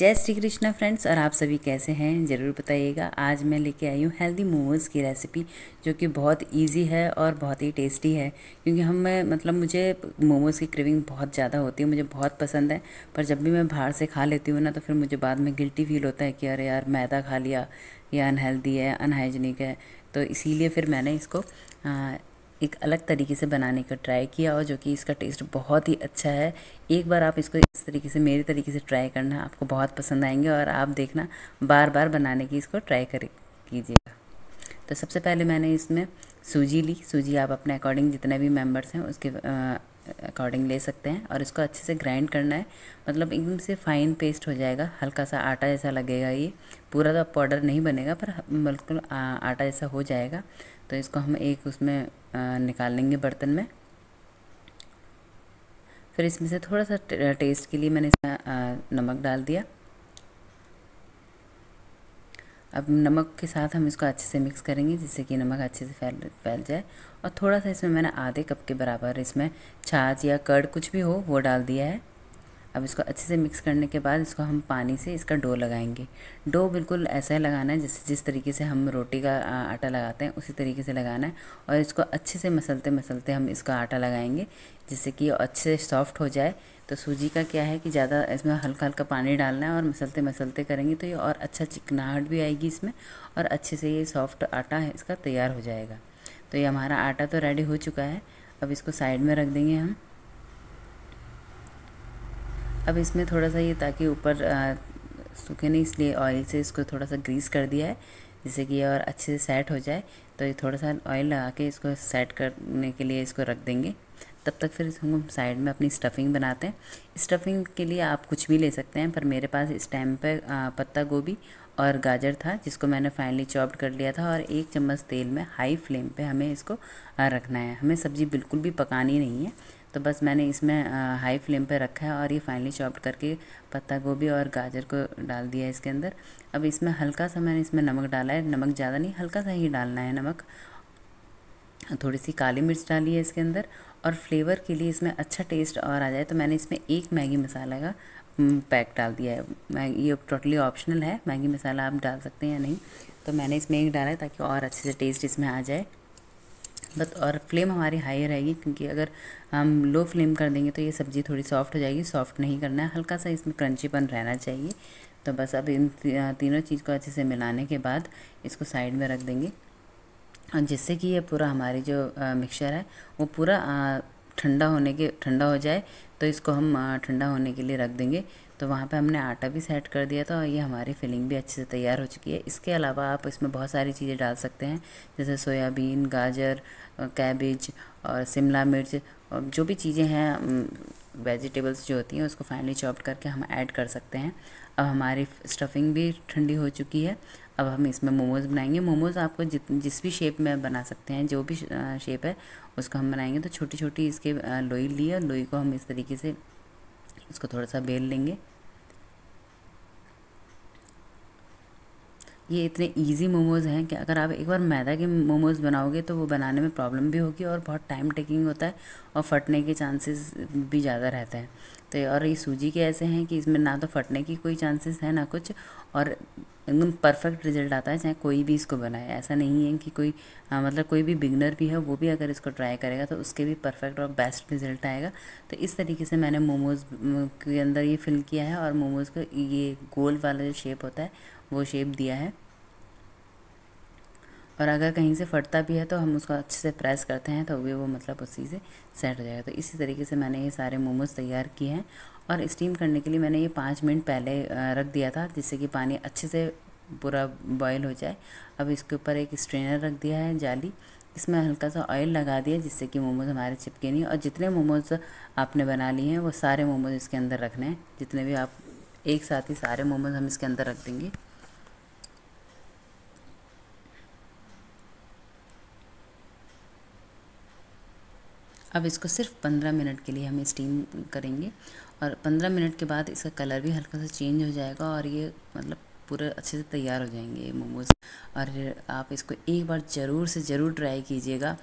जय श्री कृष्णा फ्रेंड्स और आप सभी कैसे हैं ज़रूर बताइएगा आज मैं लेके आई हूँ हेल्दी मोमोज़ की रेसिपी जो कि बहुत इजी है और बहुत ही टेस्टी है क्योंकि हम मतलब मुझे मोमोज़ की क्रेविंग बहुत ज़्यादा होती है मुझे बहुत पसंद है पर जब भी मैं बाहर से खा लेती हूँ ना तो फिर मुझे बाद में गिल्टी फील होता है कि अरे यार मैदा खा लिया या अनहेल्दी है अनहाइजीनिक है तो इसीलिए फिर मैंने इसको एक अलग तरीके से बनाने का ट्राई किया और जो कि इसका टेस्ट बहुत ही अच्छा है एक बार आप इसको इस तरीके से मेरे तरीके से ट्राई करना आपको बहुत पसंद आएंगे और आप देखना बार बार बनाने की इसको ट्राई कर कीजिएगा तो सबसे पहले मैंने इसमें सूजी ली सूजी आप अपने अकॉर्डिंग जितने भी मेम्बर्स हैं उसके अकॉर्डिंग ले सकते हैं और इसको अच्छे से ग्राइंड करना है मतलब एकदम से फाइन पेस्ट हो जाएगा हल्का सा आटा जैसा लगेगा ये पूरा तो पाउडर नहीं बनेगा पर बिल्कुल आटा जैसा हो जाएगा तो इसको हम एक उसमें निकाल लेंगे बर्तन में फिर इसमें से थोड़ा सा टेस्ट के लिए मैंने इसमें नमक डाल दिया अब नमक के साथ हम इसको अच्छे से मिक्स करेंगे जिससे कि नमक अच्छे से फैल फैल जाए और थोड़ा सा इसमें मैंने आधे कप के बराबर इसमें छाछ या कर्ड कुछ भी हो वो डाल दिया है अब इसको अच्छे से मिक्स करने के बाद इसको हम पानी से इसका डो लगाएंगे डो बिल्कुल ऐसा ही लगाना है जैसे जिस तरीके से हम रोटी का आटा लगाते हैं उसी तरीके से लगाना है और इसको अच्छे से मसलते मसलते हम इसका आटा लगाएंगे जिससे कि अच्छे से सॉफ्ट हो जाए तो सूजी का क्या है कि ज़्यादा इसमें हल्का हल्का पानी डालना है और मसलते मसलते करेंगे तो ये और अच्छा चिकनाहट भी आएगी इसमें और अच्छे से ये सॉफ्ट आटा है इसका तैयार हो जाएगा तो ये हमारा आटा तो रेडी हो चुका है अब इसको साइड में रख देंगे हम अब इसमें थोड़ा सा ये ताकि ऊपर सूखे नहीं इसलिए ऑयल से इसको थोड़ा सा ग्रीस कर दिया है जिससे कि और अच्छे से सेट हो जाए तो ये थोड़ा सा ऑयल लगा के इसको सेट करने के लिए इसको रख देंगे तब तक फिर हम साइड में अपनी स्टफिंग बनाते हैं स्टफिंग के लिए आप कुछ भी ले सकते हैं पर मेरे पास इस टाइम पर पत्ता गोभी और गाजर था जिसको मैंने फाइनली चॉप्ड कर लिया था और एक चम्मच तेल में हाई फ्लेम पे हमें इसको रखना है हमें सब्ज़ी बिल्कुल भी पकानी नहीं है तो बस मैंने इसमें हाई फ्लेम पर रखा है और ये फाइनली चॉप्ड करके पत्ता गोभी और गाजर को डाल दिया है इसके अंदर अब इसमें हल्का सा मैंने इसमें नमक डाला है नमक ज़्यादा नहीं हल्का सा ही डालना है नमक थोड़ी सी काली मिर्च डाली है इसके अंदर और फ्लेवर के लिए इसमें अच्छा टेस्ट और आ जाए तो मैंने इसमें एक मैगी मसाला का पैक डाल दिया है मैगी ये टोटली ऑप्शनल है मैगी मसाला आप डाल सकते हैं या नहीं तो मैंने इसमें एक डाला है ताकि और अच्छे से टेस्ट इसमें आ जाए बस और फ्लेम हमारी हाई रहेगी क्योंकि अगर हम लो फ्लेम कर देंगे तो ये सब्ज़ी थोड़ी सॉफ्ट हो जाएगी सॉफ्ट नहीं करना है हल्का सा इसमें क्रंचीपन रहना चाहिए तो बस अब इन तीनों चीज़ को अच्छे से मिलाने के बाद इसको साइड में रख देंगे और जिससे कि ये पूरा हमारी जो मिक्सचर है वो पूरा ठंडा होने के ठंडा हो जाए तो इसको हम ठंडा होने के लिए रख देंगे तो वहाँ पे हमने आटा भी सेट कर दिया था और ये हमारी फिलिंग भी अच्छे से तैयार हो चुकी है इसके अलावा आप इसमें बहुत सारी चीज़ें डाल सकते हैं जैसे सोयाबीन गाजर कैबेज और शिमला मिर्च और जो भी चीज़ें हैं वेजिटेबल्स जो होती हैं उसको फाइनली चॉप्ड करके हम ऐड कर सकते हैं अब हमारी स्टफिंग भी ठंडी हो चुकी है अब हम इसमें मोमोज़ बनाएंगे मोमोज़ आपको जित जिस भी शेप में बना सकते हैं जो भी शेप है उसको हम बनाएंगे तो छोटी छोटी इसके लोई ली और लोई को हम इस तरीके से इसको थोड़ा सा बेल लेंगे ये इतने ईजी मोमोज़ हैं कि अगर आप एक बार मैदा के मोमोज़ बनाओगे तो वो बनाने में प्रॉब्लम भी होगी और बहुत टाइम टेकिंग होता है और फटने के चांसेस भी ज़्यादा रहते हैं तो और ये सूजी के ऐसे हैं कि इसमें ना तो फटने की कोई चांसेस है ना कुछ और एकदम परफेक्ट रिजल्ट आता है चाहे कोई भी इसको बनाए ऐसा नहीं है कि कोई आ, हाँ, मतलब कोई भी बिगनर भी है वो भी अगर इसको ट्राई करेगा तो उसके भी परफेक्ट और बेस्ट रिजल्ट आएगा तो इस तरीके से मैंने मोमोज़ के अंदर ये फिल किया है और मोमोज़ को ये गोल वाला जो शेप होता है वो शेप दिया है और अगर कहीं से फटता भी है तो हम उसको अच्छे से प्रेस करते हैं तो भी वो मतलब उसी से सेट हो जाएगा तो इसी तरीके से मैंने ये सारे मोमोज़ तैयार किए हैं और स्टीम करने के लिए मैंने ये पाँच मिनट पहले रख दिया था जिससे कि पानी अच्छे से पूरा बॉयल हो जाए अब इसके ऊपर एक स्ट्रेनर रख दिया है जाली इसमें हल्का सा ऑयल लगा दिया जिससे कि मोमोज़ हमारे चिपके नहीं और जितने मोमोज़ आपने बना लिए हैं वो सारे मोमोज़ इसके अंदर रखने हैं जितने भी आप एक साथ ही सारे मोमोज़ हम इसके अंदर रख देंगे अब इसको सिर्फ पंद्रह मिनट के लिए हम स्टीम करेंगे और पंद्रह मिनट के बाद इसका कलर भी हल्का सा चेंज हो जाएगा और ये मतलब पूरे अच्छे से तैयार हो जाएंगे मोमोज़ और आप इसको एक बार ज़रूर से ज़रूर ट्राई कीजिएगा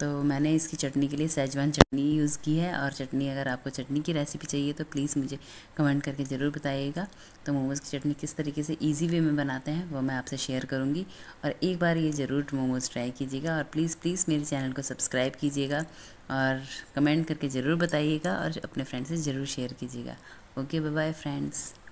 तो मैंने इसकी चटनी के लिए सेजवान चटनी यूज़ की है और चटनी अगर आपको चटनी की रेसिपी चाहिए तो प्लीज़ मुझे कमेंट करके ज़रूर बताइएगा तो मोमोज़ की चटनी किस तरीके से इजी वे में बनाते हैं वो मैं आपसे शेयर करूँगी और एक बार ये ज़रूर मोमोज़ ट्राई कीजिएगा और प्लीज़ प्लीज़ मेरे चैनल को सब्सक्राइब कीजिएगा और कमेंट करके ज़रूर बताइएगा और अपने फ्रेंड से ज़रूर शेयर कीजिएगा ओके बाय बाय फ्रेंड्स